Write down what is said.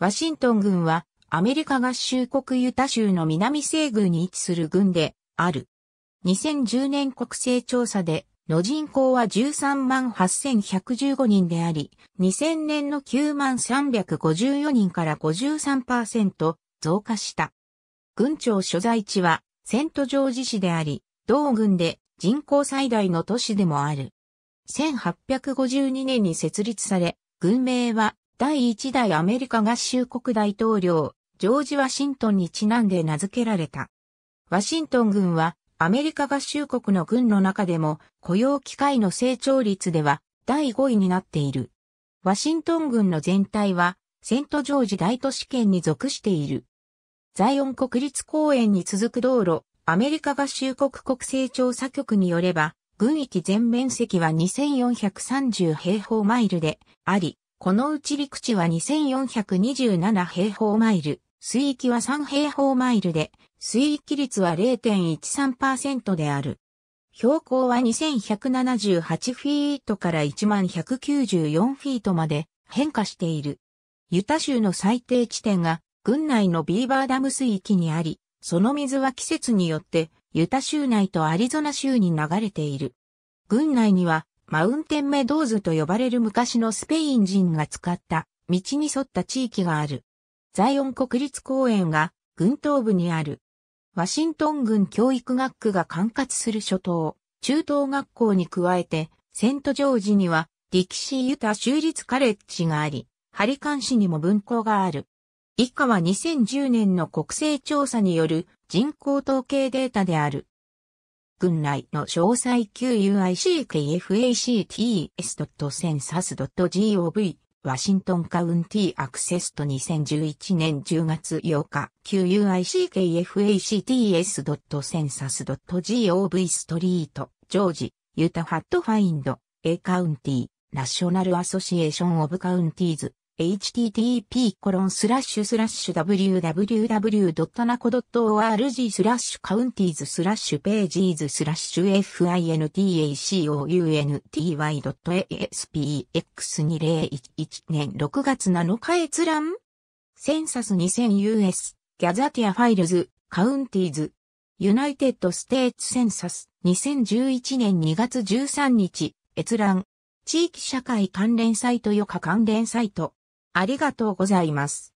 ワシントン軍はアメリカ合衆国ユタ州の南西軍に位置する軍である。2010年国勢調査での人口は13万8115人であり、2000年の9万354人から53%増加した。軍庁所在地はセントジョージ市であり、同軍で人口最大の都市でもある。1852年に設立され、軍名は第1代アメリカ合衆国大統領、ジョージ・ワシントンにちなんで名付けられた。ワシントン軍は、アメリカ合衆国の軍の中でも、雇用機会の成長率では、第5位になっている。ワシントン軍の全体は、セントジョージ大都市圏に属している。ザイオン国立公園に続く道路、アメリカ合衆国国勢調査局によれば、軍域全面積は2430平方マイルであり、このうち陸地は2427平方マイル、水域は3平方マイルで、水域率は0.13%である。標高は2178フィートから1194フィートまで変化している。ユタ州の最低地点が軍内のビーバーダム水域にあり、その水は季節によってユタ州内とアリゾナ州に流れている。軍内にはマウンテンメドーズと呼ばれる昔のスペイン人が使った道に沿った地域がある。ザイオン国立公園が軍島部にある。ワシントン軍教育学区が管轄する諸島、中等学校に加えて、セントジョージには、ディキシー・ユタ州立カレッジがあり、ハリカン市にも分校がある。以下は2010年の国勢調査による人口統計データである。群来の詳細 QUICKFACTS.census.gov ワシントンカウンティアクセスト2011年10月8日 QUICKFACTS.census.gov ストリートジョージユタハットファインド A カウンティナショナルアソシエーションオブカウンティーズ http://www.naco.org スラッシュカウンティーズスラッシュページーズスラッシュ fintacounty.aspx2011 年6月7日閲覧センサス 2000US ギャザティアファイルズカウンティーズユナイテッドステーツセンサス2011年2月13日閲覧地域社会関連サイト余暇関連サイトありがとうございます。